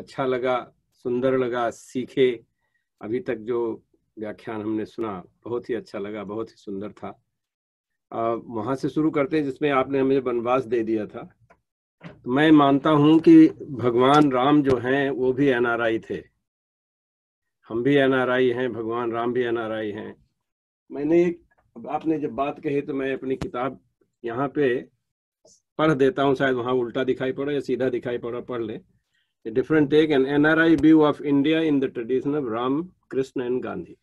अच्छा लगा सुंदर लगा सीखे अभी तक जो व्याख्यान हमने सुना बहुत ही अच्छा लगा बहुत ही सुंदर था आ, वहां से शुरू करते हैं जिसमें आपने हमें वनवास दे दिया था मैं मानता हूँ कि भगवान राम जो हैं वो भी एनआरआई थे हम भी एनआरआई हैं भगवान राम भी एनआरआई हैं मैंने एक आपने जब बात कही तो मैं अपनी किताब यहाँ पे पढ़ देता हूँ शायद वहां उल्टा दिखाई पड़ा या सीधा दिखाई पड़ा पढ़ ले a different take, an NRI view of India in the tradition of Ram, Krishna and Gandhi.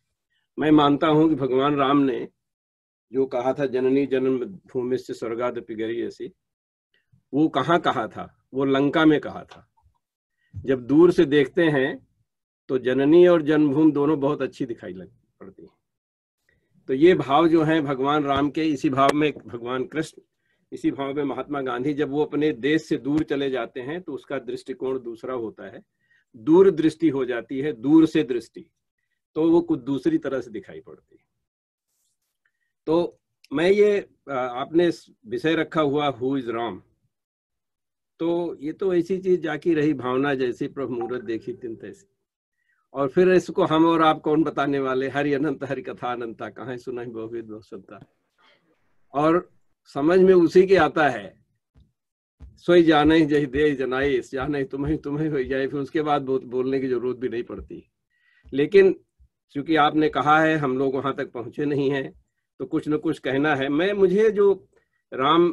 मैं मानता हूं कि भगवान राम ने जो कहा था जननी जन्म भूमि से स्वर्गाद ऐसी वो कहाँ कहा था वो लंका में कहा था जब दूर से देखते हैं तो जननी और जन्मभूमि दोनों बहुत अच्छी दिखाई लग पड़ती है तो ये भाव जो है भगवान राम के इसी भाव में भगवान कृष्ण इसी भाव में महात्मा गांधी जब वो अपने देश से दूर चले जाते हैं तो उसका दृष्टिकोण दूसरा होता है दूर दृष्टि हो जाती है दूर से दृष्टि तो वो कुछ दूसरी तरह से दिखाई पड़ती है तो मैं ये आपने विषय रखा हुआ हु इज राम तो ये तो ऐसी चीज जाकी रही भावना जैसी प्रभु मुहूर्त देखी तीन तैसी और फिर इसको हम और आप कौन बताने वाले हरि अनंत हरि कथा अनंता कहा सुना बहुविद बहुत और समझ में उसी के आता है सोई जाने जही दे जनाई जाने तुम्हें तुम्हें हो जाए फिर उसके बाद बहुत बोलने की जरूरत भी नहीं पड़ती लेकिन चूंकि आपने कहा है हम लोग वहां तक पहुंचे नहीं हैं तो कुछ न कुछ कहना है मैं मुझे जो राम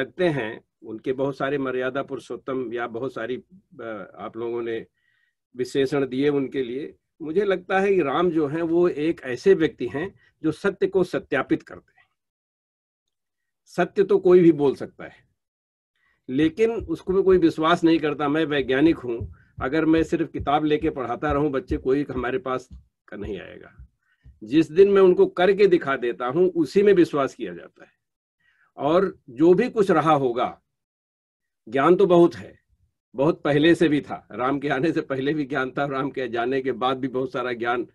लगते हैं उनके बहुत सारे मर्यादा पुरुषोत्तम या बहुत सारी आप लोगों ने विशेषण दिए उनके लिए मुझे लगता है कि राम जो हैं वो एक ऐसे व्यक्ति हैं जो सत्य को सत्यापित करते हैं सत्य तो कोई भी बोल सकता है लेकिन उसको भी कोई विश्वास नहीं करता मैं वैज्ञानिक हूं अगर मैं सिर्फ किताब लेके पढ़ाता रहूं बच्चे कोई हमारे पास का नहीं आएगा जिस दिन मैं उनको करके दिखा देता हूं उसी में विश्वास किया जाता है और जो भी कुछ रहा होगा ज्ञान तो बहुत है बहुत पहले से भी था राम के आने से पहले भी ज्ञान था राम के जाने के बाद भी बहुत सारा ज्ञान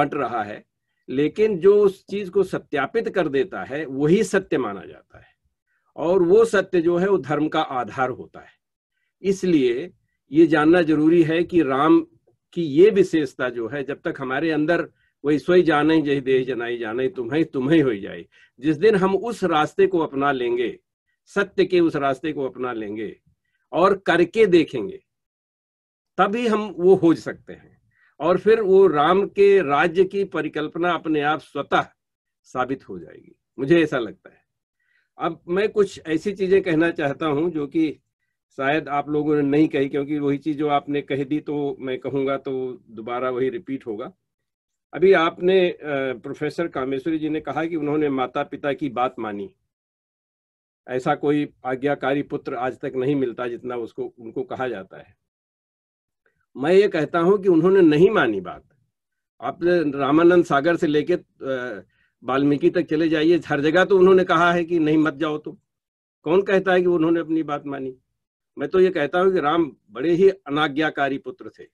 बंट रहा है लेकिन जो उस चीज को सत्यापित कर देता है वही सत्य माना जाता है और वो सत्य जो है वो धर्म का आधार होता है इसलिए ये जानना जरूरी है कि राम की ये विशेषता जो है जब तक हमारे अंदर वही सोई जाने जय देह जनाई जाने तुम्हें तुम्हें हो जाए जिस दिन हम उस रास्ते को अपना लेंगे सत्य के उस रास्ते को अपना लेंगे और करके देखेंगे तभी हम वो हो सकते हैं और फिर वो राम के राज्य की परिकल्पना अपने आप स्वतः साबित हो जाएगी मुझे ऐसा लगता है अब मैं कुछ ऐसी चीजें कहना चाहता हूं जो कि शायद आप लोगों ने नहीं कही क्योंकि वही चीज जो आपने कह दी तो मैं कहूंगा तो दोबारा वही रिपीट होगा अभी आपने प्रोफेसर कामेश्वरी जी ने कहा कि उन्होंने माता पिता की बात मानी ऐसा कोई आज्ञाकारी पुत्र आज तक नहीं मिलता जितना उसको उनको कहा जाता है मैं ये कहता हूं कि उन्होंने नहीं मानी बात आप रामानंद सागर से लेके वाल्मीकि तक चले जाइए हर जगह तो उन्होंने कहा है कि नहीं मत जाओ तुम कौन कहता है कि उन्होंने अपनी बात मानी मैं तो ये कहता हूँ कि राम बड़े ही अनाज्ञाकारी पुत्र थे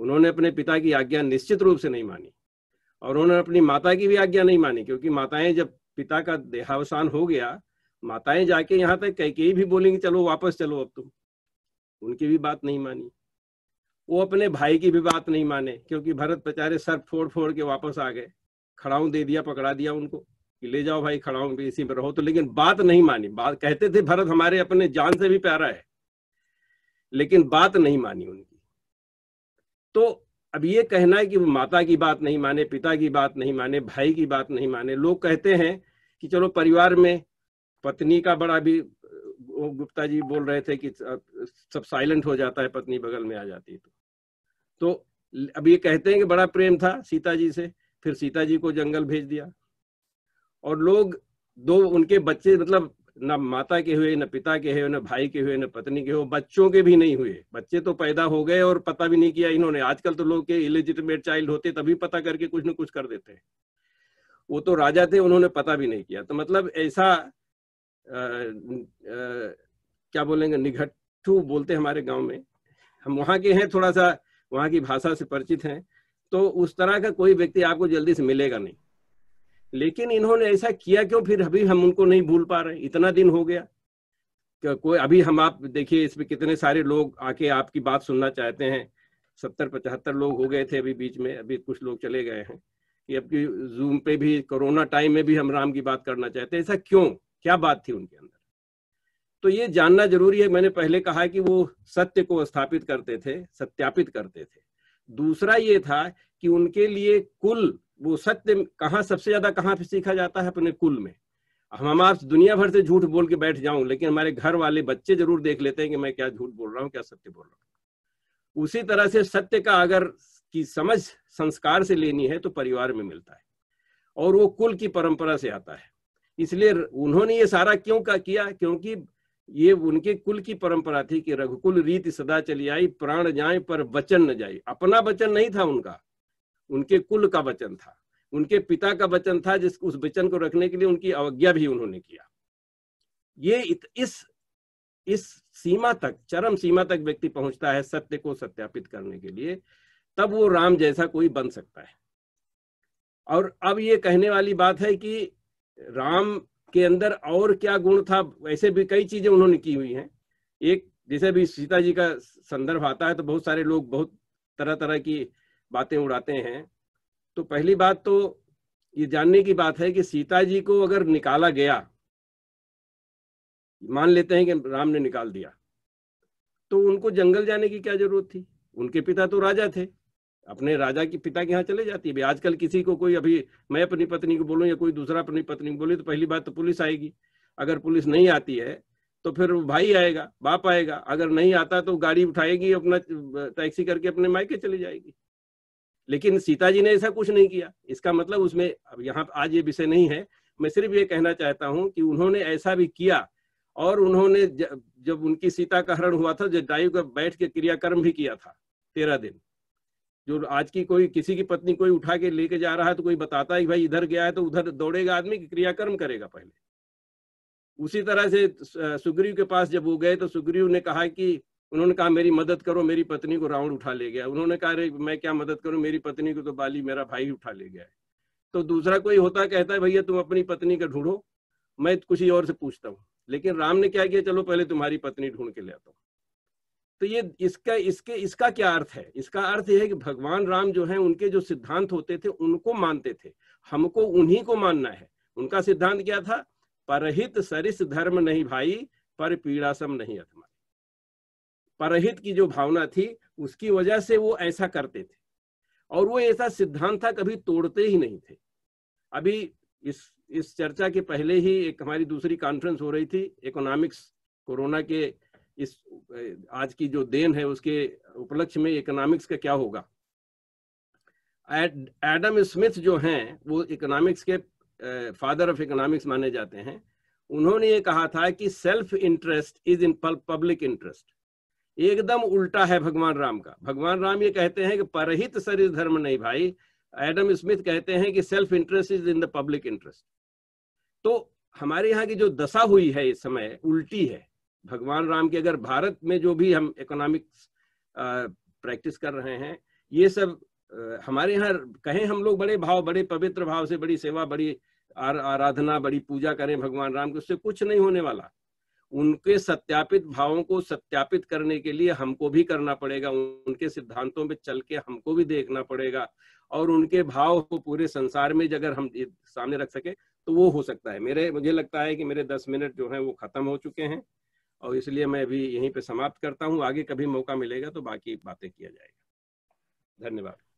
उन्होंने अपने पिता की आज्ञा निश्चित रूप से नहीं मानी और उन्होंने अपनी माता की भी आज्ञा नहीं मानी क्योंकि माताएं जब पिता का देहावसान हो गया माताएं जाके यहाँ तक कह के ही भी बोलेंगे चलो वापस चलो अब तुम उनकी भी बात नहीं मानी वो अपने भाई की भी बात नहीं माने क्योंकि भरत बेचारे सर फोड़ फोड़ के वापस आ गए खड़ाऊ दे दिया पकड़ा दिया उनको कि ले जाओ भाई खड़ाऊ भी इसी में रहो तो लेकिन बात नहीं मानी बात कहते थे भरत हमारे अपने जान से भी प्यारा है लेकिन बात नहीं मानी उनकी तो अब ये कहना है कि वो माता की बात नहीं माने पिता की बात नहीं माने भाई की बात नहीं माने लोग कहते हैं कि चलो परिवार में पत्नी का बड़ा भी गुप्ता जी बोल रहे थे कि सब साइलेंट हो जाता है पत्नी बगल में आ जाती है तो तो अब ये कहते हैं कि बड़ा प्रेम था सीता जी से फिर सीता जी को जंगल भेज दिया और लोग दो उनके बच्चे मतलब न माता के हुए न पिता के हुए न भाई के हुए न पत्नी के हुए बच्चों के भी नहीं हुए बच्चे तो पैदा हो गए और पता भी नहीं किया इन्होंने आजकल तो लोग के इलिजिटिमेट चाइल्ड होते तभी पता करके कुछ न कुछ कर देते हैं वो तो राजा थे उन्होंने पता भी नहीं किया तो मतलब ऐसा क्या बोलेंगे निघट्टू बोलते हमारे गांव में हम वहां के हैं थोड़ा सा वहाँ की भाषा से परिचित हैं तो उस तरह का कोई व्यक्ति आपको जल्दी से मिलेगा नहीं लेकिन इन्होंने ऐसा किया क्यों फिर अभी हम उनको नहीं भूल पा रहे इतना दिन हो गया कोई अभी हम आप देखिए इसमें कितने सारे लोग आके आपकी बात सुनना चाहते हैं सत्तर पचहत्तर लोग हो गए थे अभी बीच में अभी कुछ लोग चले गए हैं कि अब जूम पे भी कोरोना टाइम में भी हम राम की बात करना चाहते हैं ऐसा क्यों क्या बात थी उनके अंदर तो ये जानना जरूरी है मैंने पहले कहा कि वो सत्य को स्थापित करते थे सत्यापित करते थे दूसरा ये था कि उनके लिए कुल वो सत्य कहाँ सबसे ज्यादा कहाँ पे सीखा जाता है अपने कुल में हम आप दुनिया भर से झूठ बोल के बैठ जाऊं लेकिन हमारे घर वाले बच्चे जरूर देख लेते हैं कि मैं क्या झूठ बोल रहा हूँ क्या सत्य बोल रहा हूँ उसी तरह से सत्य का अगर की समझ संस्कार से लेनी है तो परिवार में मिलता है और वो कुल की परंपरा से आता है इसलिए उन्होंने ये सारा क्यों का किया क्योंकि ये उनके कुल की परंपरा थी कि रघुकुल रीति सदा चली आई प्राण जाए पर वचन न जाए अपना वचन नहीं था उनका उनके कुल का वचन था उनके पिता का वचन था जिस उस वचन को रखने के लिए उनकी अवज्ञा भी उन्होंने किया ये इत, इस इस सीमा तक चरम सीमा तक व्यक्ति पहुंचता है सत्य को सत्यापित करने के लिए तब वो राम जैसा कोई बन सकता है और अब ये कहने वाली बात है कि राम के अंदर और क्या गुण था वैसे भी कई चीजें उन्होंने की हुई हैं एक जैसे भी सीता जी का संदर्भ आता है तो बहुत सारे लोग बहुत तरह तरह की बातें उड़ाते हैं तो पहली बात तो ये जानने की बात है कि सीता जी को अगर निकाला गया मान लेते हैं कि राम ने निकाल दिया तो उनको जंगल जाने की क्या जरूरत थी उनके पिता तो राजा थे अपने राजा के पिता के यहाँ चले जाती है आजकल किसी को कोई अभी मैं अपनी पत्नी को बोलूँ या कोई दूसरा अपनी पत्नी को बोले तो पहली बात तो पुलिस आएगी अगर पुलिस नहीं आती है तो फिर भाई आएगा बाप आएगा अगर नहीं आता तो गाड़ी उठाएगी अपना टैक्सी करके अपने मायके चली जाएगी लेकिन सीता जी ने ऐसा कुछ नहीं किया इसका मतलब उसमें अब यहाँ आज ये विषय नहीं है मैं सिर्फ ये कहना चाहता हूँ कि उन्होंने ऐसा भी किया और उन्होंने जब उनकी सीता का हरण हुआ था जटायु का बैठ के क्रियाकर्म भी किया था तेरह दिन जो आज की कोई किसी की पत्नी कोई उठा के लेके जा रहा है तो कोई बताता है भाई इधर गया है तो उधर दौड़ेगा आदमी क्रियाकर्म करेगा पहले उसी तरह से सुग्रीव के पास जब वो गए तो सुग्रीव ने कहा कि उन्होंने कहा मेरी मदद करो मेरी पत्नी को रावण उठा ले गया उन्होंने कहा अरे मैं क्या मदद करूं मेरी पत्नी को तो बाली मेरा भाई उठा ले गया है तो दूसरा कोई होता कहता है भैया तुम अपनी पत्नी का ढूंढो मैं कुछ और से पूछता हूँ लेकिन राम ने क्या किया चलो पहले तुम्हारी पत्नी ढूंढ के ले आता हूँ तो ये इसका इसके इसका क्या अर्थ है इसका अर्थ यह है कि भगवान राम जो है उनके जो सिद्धांत होते थे उनको मानते थे हमको उन्हीं को मानना है उनका सिद्धांत क्या था परहित सरिस धर्म नहीं भाई पर पीड़ासम नहीं अथमा परहित की जो भावना थी उसकी वजह से वो ऐसा करते थे और वो ऐसा सिद्धांत था कभी तोड़ते ही नहीं थे अभी इस इस चर्चा के पहले ही एक हमारी दूसरी कॉन्फ्रेंस हो रही थी इकोनॉमिक्स कोरोना के इस आज की जो देन है उसके उपलक्ष्य में इकोनॉमिक्स का क्या होगा एडम स्मिथ जो हैं वो इकोनॉमिक्स के फादर ऑफ इकोनॉमिक्स माने जाते हैं उन्होंने ये कहा था कि self interest is in public interest एकदम उल्टा है भगवान राम का भगवान राम ये कहते हैं कि परहित शरीर धर्म नहीं भाई एडम स्मिथ कहते हैं कि self interest is in the public interest तो हमारे यहाँ की जो दशा हुई है इस समय उल्टी है भगवान राम के अगर भारत में जो भी हम इकोनॉमिक्स प्रैक्टिस कर रहे हैं ये सब हमारे यहाँ कहें हम लोग बड़े भाव बड़े पवित्र भाव से बड़ी सेवा बड़ी आर, आराधना बड़ी पूजा करें भगवान राम की उससे कुछ नहीं होने वाला उनके सत्यापित भावों को सत्यापित करने के लिए हमको भी करना पड़ेगा उनके सिद्धांतों में चल के हमको भी देखना पड़ेगा और उनके भाव को पूरे संसार में अगर हम सामने रख सके तो वो हो सकता है मेरे मुझे लगता है कि मेरे दस मिनट जो है वो खत्म हो चुके हैं और इसलिए मैं अभी यहीं पे समाप्त करता हूँ आगे कभी मौका मिलेगा तो बाकी बातें किया जाएगा धन्यवाद